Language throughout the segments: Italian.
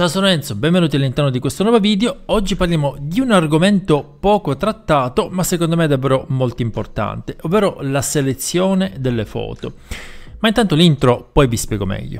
Ciao sono Enzo, benvenuti all'interno di questo nuovo video. Oggi parliamo di un argomento poco trattato ma secondo me davvero molto importante, ovvero la selezione delle foto. Ma intanto l'intro, poi vi spiego meglio.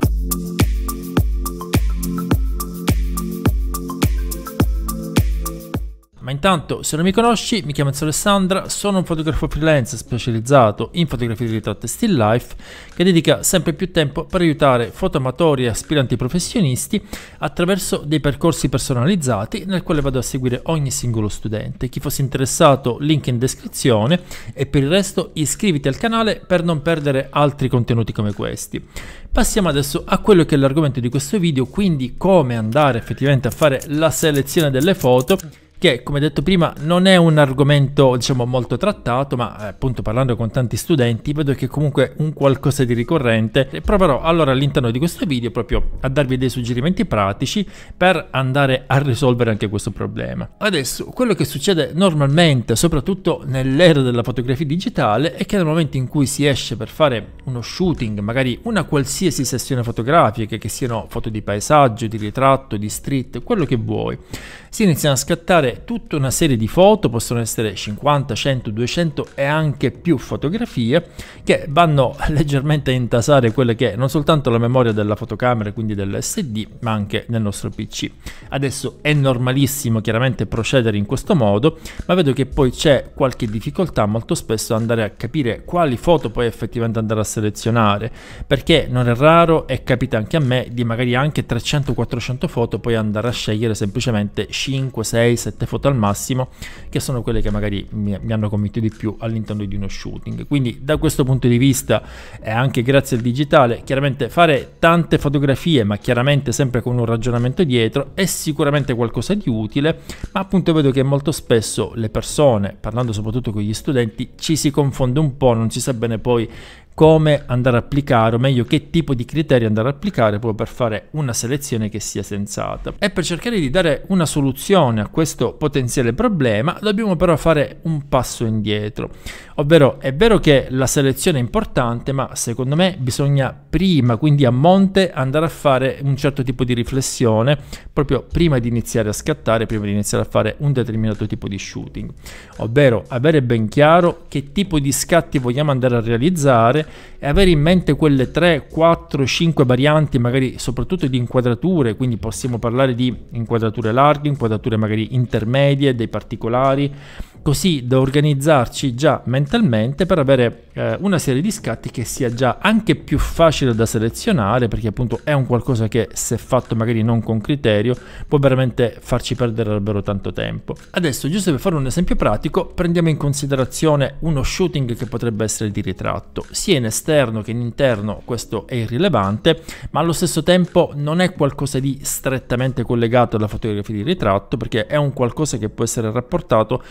Ma intanto, se non mi conosci, mi chiamo Enzo Alessandra, sono un fotografo freelance specializzato in fotografia di ritratto e still life che dedica sempre più tempo per aiutare fotoamatori e aspiranti professionisti attraverso dei percorsi personalizzati nel quale vado a seguire ogni singolo studente. Chi fosse interessato, link in descrizione e per il resto iscriviti al canale per non perdere altri contenuti come questi. Passiamo adesso a quello che è l'argomento di questo video, quindi come andare effettivamente a fare la selezione delle foto che come detto prima non è un argomento diciamo molto trattato ma eh, appunto parlando con tanti studenti vedo che è comunque un qualcosa di ricorrente e proverò allora all'interno di questo video proprio a darvi dei suggerimenti pratici per andare a risolvere anche questo problema adesso quello che succede normalmente soprattutto nell'era della fotografia digitale è che nel momento in cui si esce per fare uno shooting magari una qualsiasi sessione fotografica che siano foto di paesaggio di ritratto di street quello che vuoi si iniziano a scattare tutta una serie di foto, possono essere 50, 100, 200 e anche più fotografie che vanno leggermente a intasare quelle che non soltanto la memoria della fotocamera, quindi dell'SD, ma anche nel nostro PC. Adesso è normalissimo chiaramente procedere in questo modo, ma vedo che poi c'è qualche difficoltà molto spesso andare a capire quali foto poi effettivamente andare a selezionare, perché non è raro e capita anche a me di magari anche 300-400 foto poi andare a scegliere semplicemente 5, 6, 7 foto al massimo, che sono quelle che magari mi, mi hanno convinto di più all'interno di uno shooting. Quindi da questo punto di vista è anche grazie al digitale, chiaramente fare tante fotografie, ma chiaramente sempre con un ragionamento dietro, è sicuramente qualcosa di utile, ma appunto vedo che molto spesso le persone, parlando soprattutto con gli studenti, ci si confonde un po', non si sa bene poi come andare a applicare, o meglio che tipo di criteri andare a applicare proprio per fare una selezione che sia sensata. E per cercare di dare una soluzione a questo potenziale problema dobbiamo però fare un passo indietro, ovvero è vero che la selezione è importante, ma secondo me bisogna prima, quindi a monte, andare a fare un certo tipo di riflessione proprio prima di iniziare a scattare, prima di iniziare a fare un determinato tipo di shooting, ovvero avere ben chiaro che tipo di scatti vogliamo andare a realizzare e avere in mente quelle 3, 4, 5 varianti, magari soprattutto di inquadrature, quindi possiamo parlare di inquadrature larghe, inquadrature magari intermedie, dei particolari, così da organizzarci già mentalmente per avere eh, una serie di scatti che sia già anche più facile da selezionare perché appunto è un qualcosa che se fatto magari non con criterio può veramente farci perdere davvero tanto tempo. Adesso giusto per fare un esempio pratico prendiamo in considerazione uno shooting che potrebbe essere di ritratto sia in esterno che in interno questo è irrilevante ma allo stesso tempo non è qualcosa di strettamente collegato alla fotografia di ritratto perché è un qualcosa che può essere rapportato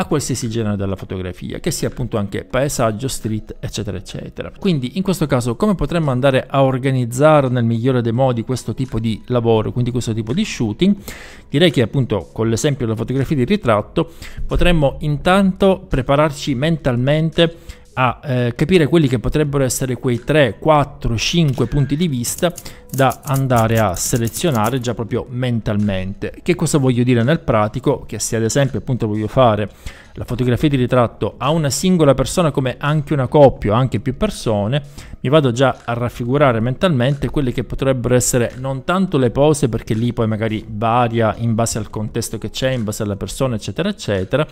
a qualsiasi genere della fotografia, che sia appunto anche paesaggio, street, eccetera, eccetera. Quindi in questo caso come potremmo andare a organizzare nel migliore dei modi questo tipo di lavoro, quindi questo tipo di shooting? Direi che appunto con l'esempio della fotografia di ritratto potremmo intanto prepararci mentalmente a eh, capire quelli che potrebbero essere quei 3, 4, 5 punti di vista da andare a selezionare già proprio mentalmente. Che cosa voglio dire nel pratico? Che se ad esempio appunto voglio fare la fotografia di ritratto a una singola persona come anche una coppia o anche più persone, mi vado già a raffigurare mentalmente quelle che potrebbero essere non tanto le pose perché lì poi magari varia in base al contesto che c'è, in base alla persona eccetera eccetera,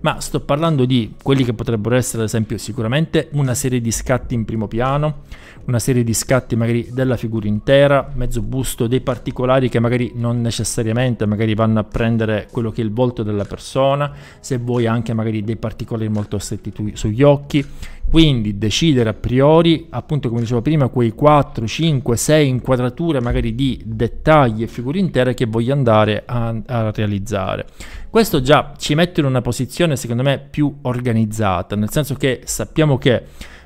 ma sto parlando di quelli che potrebbero essere ad esempio sicuramente una serie di scatti in primo piano, una serie di scatti magari della figura intera, per mezzo busto dei particolari che magari non necessariamente magari vanno a prendere quello che è il volto della persona, se vuoi anche magari dei particolari molto stretti tu, sugli occhi. Quindi decidere a priori, appunto come dicevo prima, quei 4, 5, 6 inquadrature magari di dettagli e figure intere che voglio andare a, a realizzare. Questo già ci mette in una posizione secondo me più organizzata, nel senso che sappiamo che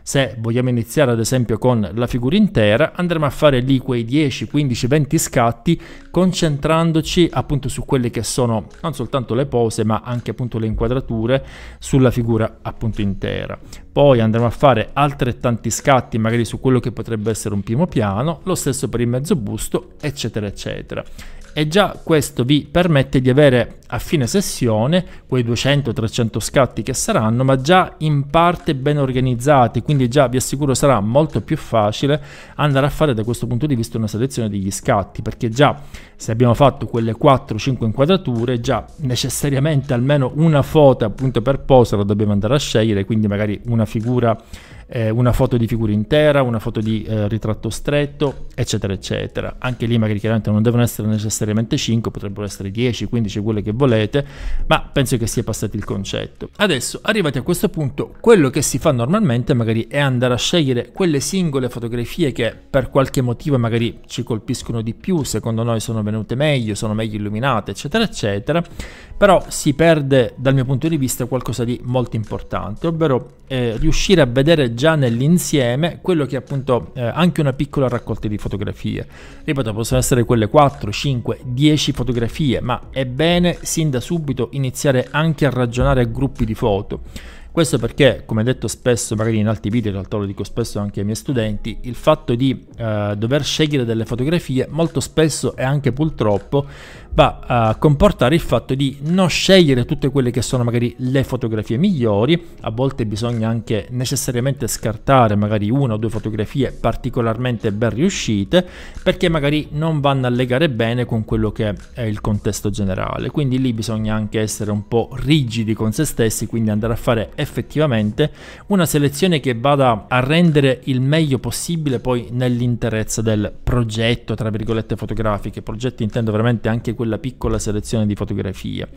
se vogliamo iniziare ad esempio con la figura intera, andremo a fare lì quei 10, 15, 20 scatti concentrandoci appunto su quelle che sono non soltanto le pose ma anche appunto le inquadrature sulla figura appunto intera. Poi andremo a fare altrettanti scatti magari su quello che potrebbe essere un primo piano, lo stesso per il mezzo busto eccetera eccetera e già questo vi permette di avere a fine sessione quei 200-300 scatti che saranno ma già in parte ben organizzati quindi già vi assicuro sarà molto più facile andare a fare da questo punto di vista una selezione degli scatti perché già se abbiamo fatto quelle 4-5 inquadrature già necessariamente almeno una foto appunto per posa la dobbiamo andare a scegliere quindi magari una figura eh, una foto di figura intera, una foto di eh, ritratto stretto, eccetera, eccetera. Anche lì magari chiaramente non devono essere necessariamente 5, potrebbero essere 10, 15, quelle che volete, ma penso che sia passato il concetto. Adesso, arrivati a questo punto, quello che si fa normalmente magari è andare a scegliere quelle singole fotografie che per qualche motivo magari ci colpiscono di più, secondo noi sono venute meglio, sono meglio illuminate, eccetera, eccetera, però si perde dal mio punto di vista qualcosa di molto importante, ovvero eh, riuscire a vedere già nell'insieme quello che è appunto eh, anche una piccola raccolta di fotografie. Ripeto, possono essere quelle 4, 5, 10 fotografie, ma è bene sin da subito iniziare anche a ragionare a gruppi di foto. Questo perché, come detto spesso, magari in altri video, in realtà lo dico spesso anche ai miei studenti, il fatto di eh, dover scegliere delle fotografie molto spesso e anche purtroppo va a comportare il fatto di non scegliere tutte quelle che sono magari le fotografie migliori, a volte bisogna anche necessariamente scartare magari una o due fotografie particolarmente ben riuscite perché magari non vanno a legare bene con quello che è il contesto generale, quindi lì bisogna anche essere un po' rigidi con se stessi, quindi andare a fare effettivamente effettivamente una selezione che vada a rendere il meglio possibile poi nell'interezza del progetto, tra virgolette, fotografiche. Progetto intendo veramente anche quella piccola selezione di fotografie.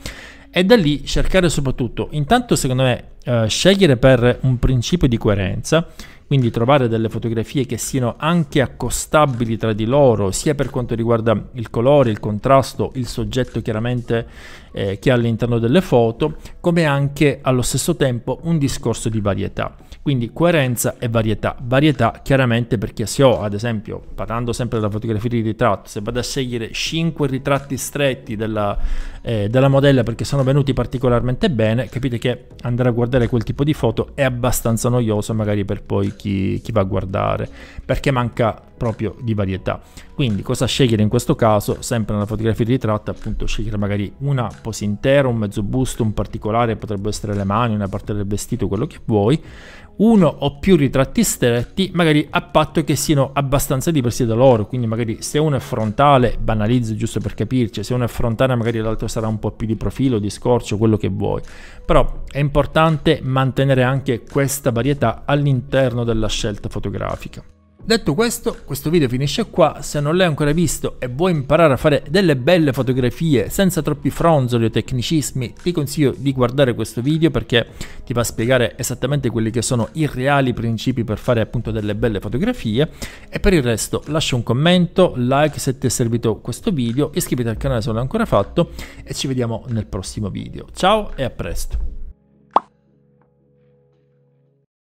E da lì cercare soprattutto, intanto secondo me, eh, scegliere per un principio di coerenza quindi trovare delle fotografie che siano anche accostabili tra di loro, sia per quanto riguarda il colore, il contrasto, il soggetto chiaramente eh, che ha all'interno delle foto, come anche allo stesso tempo un discorso di varietà. Quindi coerenza e varietà. Varietà chiaramente perché se ho, ad esempio, parlando sempre della fotografia di ritratto, se vado a scegliere 5 ritratti stretti della, eh, della modella perché sono venuti particolarmente bene, capite che andare a guardare quel tipo di foto è abbastanza noioso magari per poi chi, chi va a guardare, perché manca proprio di varietà. Quindi cosa scegliere in questo caso? Sempre nella fotografia di ritratto appunto scegliere magari una pose intera, un mezzo busto, un particolare, potrebbero essere le mani, una parte del vestito, quello che vuoi, uno o più ritratti stretti, magari a patto che siano abbastanza diversi da loro, quindi magari se uno è frontale, banalizzo giusto per capirci, se uno è frontale magari l'altro sarà un po' più di profilo, di scorcio, quello che vuoi, però è importante mantenere anche questa varietà all'interno della scelta fotografica. Detto questo, questo video finisce qua, se non l'hai ancora visto e vuoi imparare a fare delle belle fotografie senza troppi fronzoli o tecnicismi, ti consiglio di guardare questo video perché ti va a spiegare esattamente quelli che sono i reali principi per fare appunto delle belle fotografie e per il resto lascia un commento, like se ti è servito questo video, iscriviti al canale se non l'hai ancora fatto e ci vediamo nel prossimo video. Ciao e a presto!